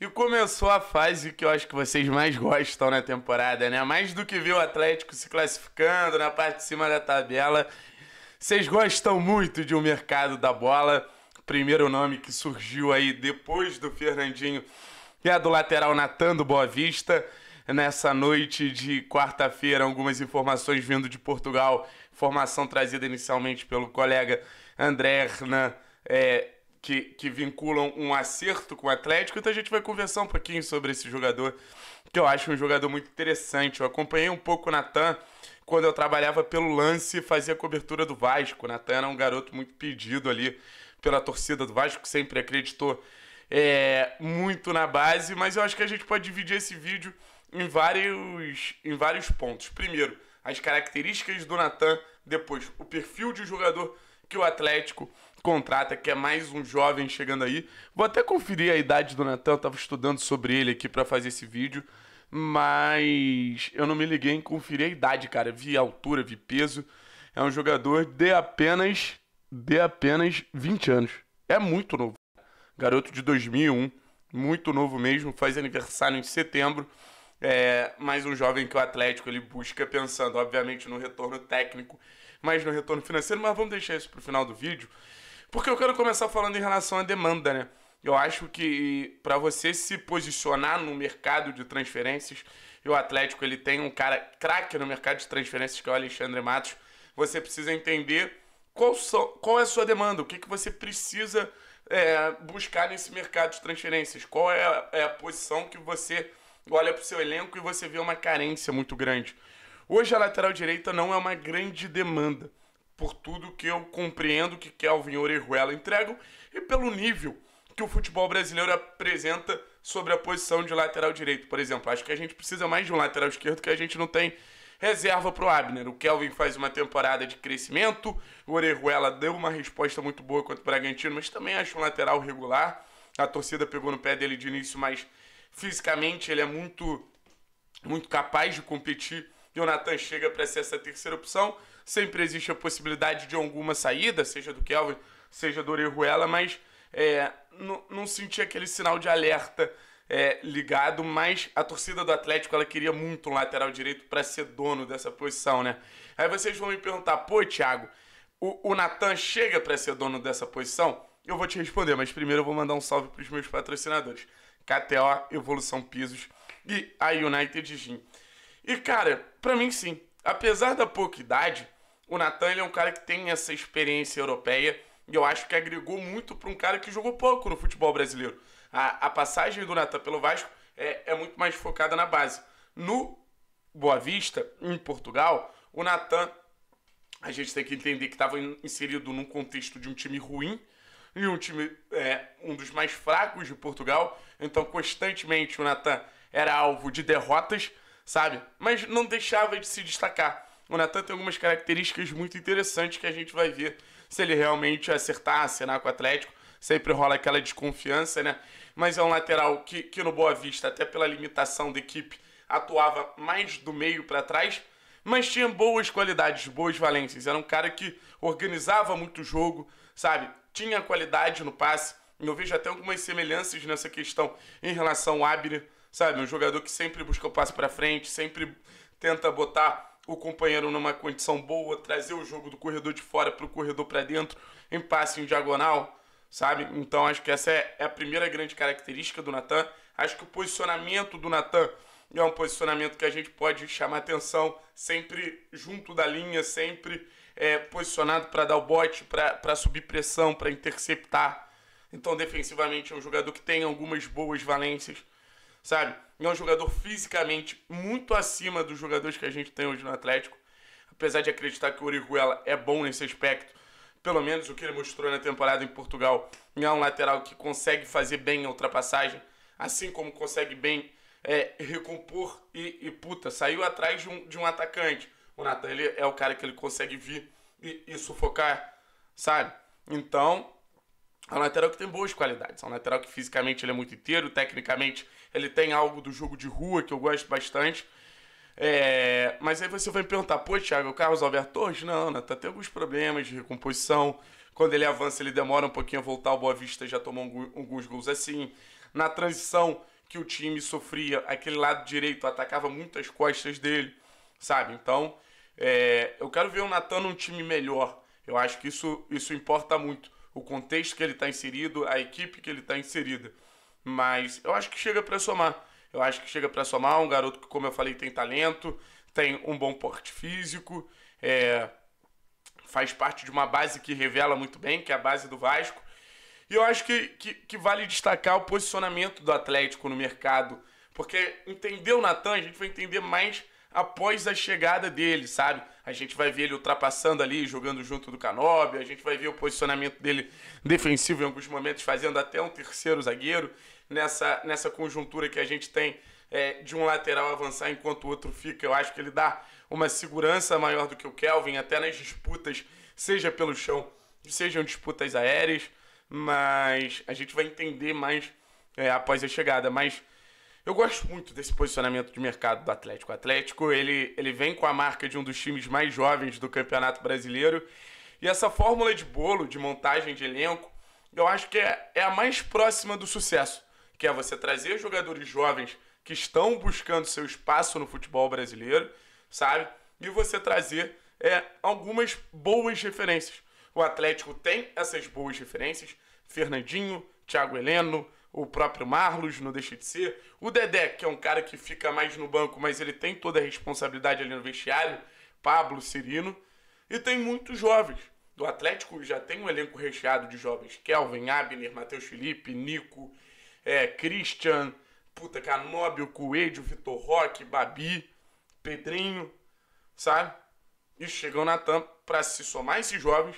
E começou a fase que eu acho que vocês mais gostam na temporada, né? Mais do que ver o Atlético se classificando na parte de cima da tabela. Vocês gostam muito de um mercado da bola. Primeiro nome que surgiu aí depois do Fernandinho é a do lateral Natan do Boa Vista. Nessa noite de quarta-feira, algumas informações vindo de Portugal. Informação trazida inicialmente pelo colega André Hernan. É, que, que vinculam um acerto com o Atlético, então a gente vai conversar um pouquinho sobre esse jogador, que eu acho um jogador muito interessante. Eu acompanhei um pouco o Natan quando eu trabalhava pelo lance e fazia cobertura do Vasco. O Natan era um garoto muito pedido ali pela torcida do Vasco, que sempre acreditou é, muito na base, mas eu acho que a gente pode dividir esse vídeo em vários, em vários pontos. Primeiro, as características do Natan, depois, o perfil de jogador que o Atlético contrata, que é mais um jovem chegando aí. Vou até conferir a idade do Natan, eu tava estudando sobre ele aqui para fazer esse vídeo, mas eu não me liguei em conferir a idade, cara. Vi altura, vi peso. É um jogador de apenas de apenas 20 anos. É muito novo. Garoto de 2001, muito novo mesmo, faz aniversário em setembro. É mais um jovem que o Atlético ele busca pensando, obviamente, no retorno técnico, mas no retorno financeiro, mas vamos deixar isso pro final do vídeo. Porque eu quero começar falando em relação à demanda, né? Eu acho que para você se posicionar no mercado de transferências, e o Atlético ele tem um cara craque no mercado de transferências que é o Alexandre Matos, você precisa entender qual, so, qual é a sua demanda, o que, que você precisa é, buscar nesse mercado de transferências, qual é a, é a posição que você olha para o seu elenco e você vê uma carência muito grande. Hoje a lateral direita não é uma grande demanda por tudo que eu compreendo que Kelvin e Orejuela entregam e pelo nível que o futebol brasileiro apresenta sobre a posição de lateral direito, por exemplo. Acho que a gente precisa mais de um lateral esquerdo que a gente não tem reserva para o Abner. O Kelvin faz uma temporada de crescimento, o Orejuela deu uma resposta muito boa contra o Bragantino, mas também acho um lateral regular. A torcida pegou no pé dele de início, mas fisicamente ele é muito, muito capaz de competir o Natan chega para ser essa terceira opção. Sempre existe a possibilidade de alguma saída, seja do Kelvin, seja do Orejuela, mas é, não, não senti aquele sinal de alerta é, ligado, mas a torcida do Atlético ela queria muito um lateral direito para ser dono dessa posição, né? Aí vocês vão me perguntar, pô, Thiago, o, o Natan chega para ser dono dessa posição? Eu vou te responder, mas primeiro eu vou mandar um salve para os meus patrocinadores. KTO, Evolução Pisos e a United Gym. E cara, para mim sim. Apesar da pouca idade, o Natan é um cara que tem essa experiência europeia e eu acho que agregou muito para um cara que jogou pouco no futebol brasileiro. A, a passagem do Natan pelo Vasco é, é muito mais focada na base. No Boa Vista, em Portugal, o Natan, a gente tem que entender que estava inserido num contexto de um time ruim, e um time, é, um dos mais fracos de Portugal, então constantemente o Natan era alvo de derrotas, sabe? Mas não deixava de se destacar. O Natan tem algumas características muito interessantes que a gente vai ver se ele realmente acertar, assinar com o Atlético. Sempre rola aquela desconfiança, né? Mas é um lateral que, que no Boa Vista, até pela limitação da equipe, atuava mais do meio para trás, mas tinha boas qualidades, boas valências. Era um cara que organizava muito o jogo, sabe? Tinha qualidade no passe. Eu vejo até algumas semelhanças nessa questão em relação ao Abner sabe? Um jogador que sempre busca o passe para frente, sempre tenta botar o companheiro numa condição boa, trazer o jogo do corredor de fora para o corredor para dentro, em passe em diagonal, sabe? Então acho que essa é, é a primeira grande característica do Natan. Acho que o posicionamento do Natan é um posicionamento que a gente pode chamar atenção, sempre junto da linha, sempre é, posicionado para dar o bote, para subir pressão, para interceptar. Então, defensivamente, é um jogador que tem algumas boas valências sabe? E é um jogador fisicamente muito acima dos jogadores que a gente tem hoje no Atlético. Apesar de acreditar que o Orihuela é bom nesse aspecto, pelo menos o que ele mostrou na temporada em Portugal, é um lateral que consegue fazer bem a ultrapassagem, assim como consegue bem é, recompor e, e, puta, saiu atrás de um, de um atacante. O Natan ele é o cara que ele consegue vir e, e sufocar, sabe? Então, é um lateral que tem boas qualidades. É um lateral que fisicamente ele é muito inteiro, tecnicamente ele tem algo do jogo de rua que eu gosto bastante. É, mas aí você vai me perguntar, pô, Thiago, é o Carlos Alberto Torres? Não, né? Tá tendo alguns problemas de recomposição. Quando ele avança, ele demora um pouquinho a voltar. O Boa Vista já tomou alguns gols assim. Na transição que o time sofria, aquele lado direito atacava muitas costas dele, sabe? Então, é, eu quero ver o Natan num time melhor. Eu acho que isso, isso importa muito o contexto que ele está inserido, a equipe que ele está inserida. Mas eu acho que chega para somar. Eu acho que chega para somar um garoto que, como eu falei, tem talento, tem um bom porte físico, é, faz parte de uma base que revela muito bem, que é a base do Vasco. E eu acho que, que, que vale destacar o posicionamento do Atlético no mercado, porque entender o Natan, a gente vai entender mais após a chegada dele, sabe? A gente vai ver ele ultrapassando ali, jogando junto do Canobi, a gente vai ver o posicionamento dele defensivo em alguns momentos, fazendo até um terceiro zagueiro, nessa, nessa conjuntura que a gente tem é, de um lateral avançar enquanto o outro fica. Eu acho que ele dá uma segurança maior do que o Kelvin, até nas disputas, seja pelo chão, sejam disputas aéreas, mas a gente vai entender mais é, após a chegada. Mas eu gosto muito desse posicionamento de mercado do Atlético. O Atlético ele, ele vem com a marca de um dos times mais jovens do Campeonato Brasileiro. E essa fórmula de bolo, de montagem de elenco, eu acho que é, é a mais próxima do sucesso. Que é você trazer jogadores jovens que estão buscando seu espaço no futebol brasileiro, sabe? E você trazer é, algumas boas referências. O Atlético tem essas boas referências. Fernandinho, Thiago Heleno, o próprio Marlos, não deixa de ser. O Dedé, que é um cara que fica mais no banco, mas ele tem toda a responsabilidade ali no vestiário. Pablo, Cirino. E tem muitos jovens. Do Atlético já tem um elenco recheado de jovens. Kelvin, Abner, Matheus Felipe, Nico, é, Christian, puta, Canóbio, Coelho, Vitor Roque, Babi, Pedrinho, sabe? E chegam na TAM para se somar esses jovens.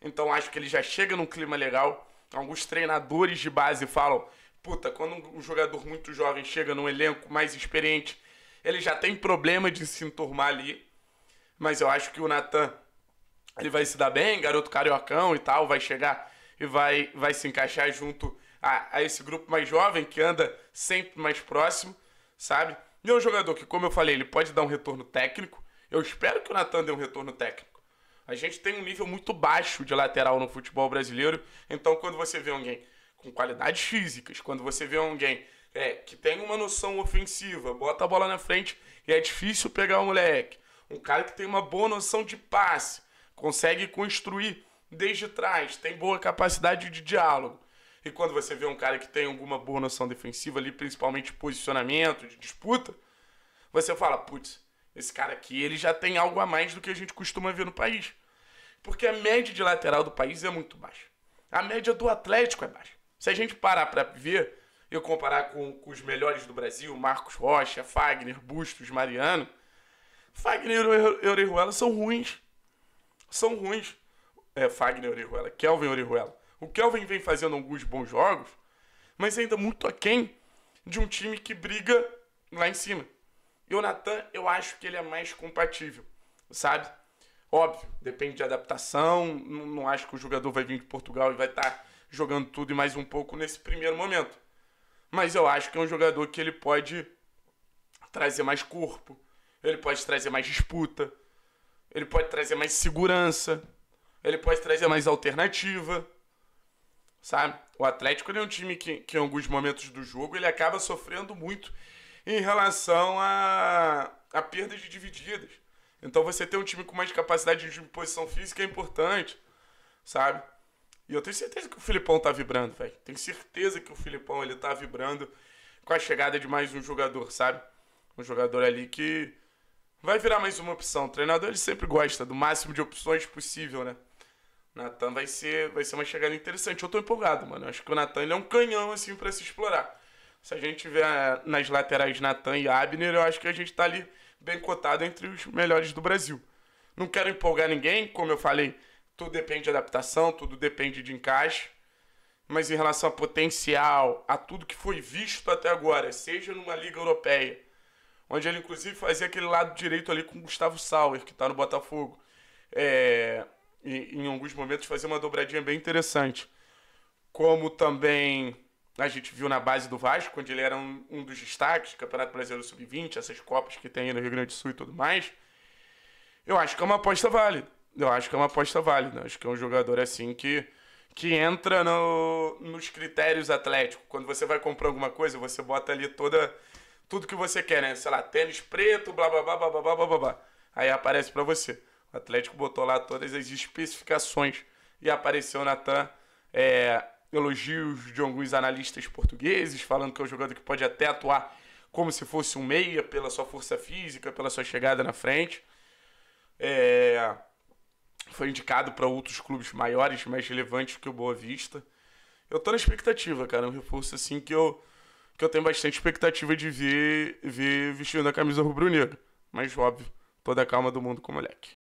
Então acho que ele já chega num clima legal alguns treinadores de base falam: puta, quando um jogador muito jovem chega num elenco mais experiente, ele já tem problema de se enturmar ali. Mas eu acho que o Natan ele vai se dar bem, garoto cariocão e tal, vai chegar e vai, vai se encaixar junto a, a esse grupo mais jovem que anda sempre mais próximo, sabe? E é um jogador que, como eu falei, ele pode dar um retorno técnico. Eu espero que o Natan dê um retorno técnico. A gente tem um nível muito baixo de lateral no futebol brasileiro. Então, quando você vê alguém com qualidades físicas, quando você vê alguém é, que tem uma noção ofensiva, bota a bola na frente e é difícil pegar o moleque. Um cara que tem uma boa noção de passe, consegue construir desde trás, tem boa capacidade de diálogo. E quando você vê um cara que tem alguma boa noção defensiva ali, principalmente posicionamento, de disputa, você fala, putz, esse cara aqui, ele já tem algo a mais do que a gente costuma ver no país. Porque a média de lateral do país é muito baixa. A média do Atlético é baixa. Se a gente parar para ver, eu comparar com, com, os melhores do Brasil, Marcos Rocha, Fagner, Bustos, Mariano, Fagner e Orejuela são ruins. São ruins. É, Fagner e Orejuela, Kelvin Orejuela. O Kelvin vem fazendo alguns bons jogos, mas ainda muito aquém de um time que briga lá em cima. E o Natan, eu acho que ele é mais compatível, sabe? Óbvio, depende de adaptação. Não, não acho que o jogador vai vir de Portugal e vai estar tá jogando tudo e mais um pouco nesse primeiro momento. Mas eu acho que é um jogador que ele pode trazer mais corpo, ele pode trazer mais disputa, ele pode trazer mais segurança, ele pode trazer mais alternativa. Sabe? O Atlético é um time que, que em alguns momentos do jogo ele acaba sofrendo muito em relação a, a perda de divididas. Então você ter um time com mais capacidade de posição física é importante, sabe? E eu tenho certeza que o Filipão tá vibrando, velho. Tenho certeza que o Filipão ele tá vibrando com a chegada de mais um jogador, sabe? Um jogador ali que vai virar mais uma opção. O treinador ele sempre gosta do máximo de opções possível, né? Natan vai ser, vai ser uma chegada interessante. Eu tô empolgado, mano. Eu acho que o Natan ele é um canhão assim para se explorar. Se a gente tiver eh, nas laterais Natan e Abner, eu acho que a gente está ali bem cotado entre os melhores do Brasil. Não quero empolgar ninguém, como eu falei, tudo depende de adaptação, tudo depende de encaixe. Mas em relação a potencial, a tudo que foi visto até agora, seja numa liga europeia, onde ele inclusive fazia aquele lado direito ali com o Gustavo Sauer, que está no Botafogo. É, eh, em, em alguns momentos fazia uma dobradinha bem interessante. Como também a gente viu na base do Vasco, quando ele era um, um dos destaques, Campeonato Brasileiro Sub-20, essas Copas que tem aí no Rio Grande do Sul e tudo mais, eu acho que é uma aposta válida. Eu acho que é uma aposta válida. acho que é um jogador assim que, que entra no, nos critérios atléticos. Quando você vai comprar alguma coisa, você bota ali toda tudo que você quer, né? Sei lá, tênis preto, blá blá blá blá blá blá blá. blá. Aí aparece para você. O Atlético botou lá todas as especificações e apareceu o Natan. É, elogios de alguns analistas portugueses, falando que é um jogador que pode até atuar como se fosse um meia pela sua força física, pela sua chegada na frente. É... Foi indicado para outros clubes maiores, mais relevantes que o Boa Vista. Eu tô na expectativa, cara. Um reforço assim que eu, que eu tenho bastante expectativa de ver, ver vestindo a camisa rubro-negra. Mas óbvio, toda a calma do mundo com o moleque.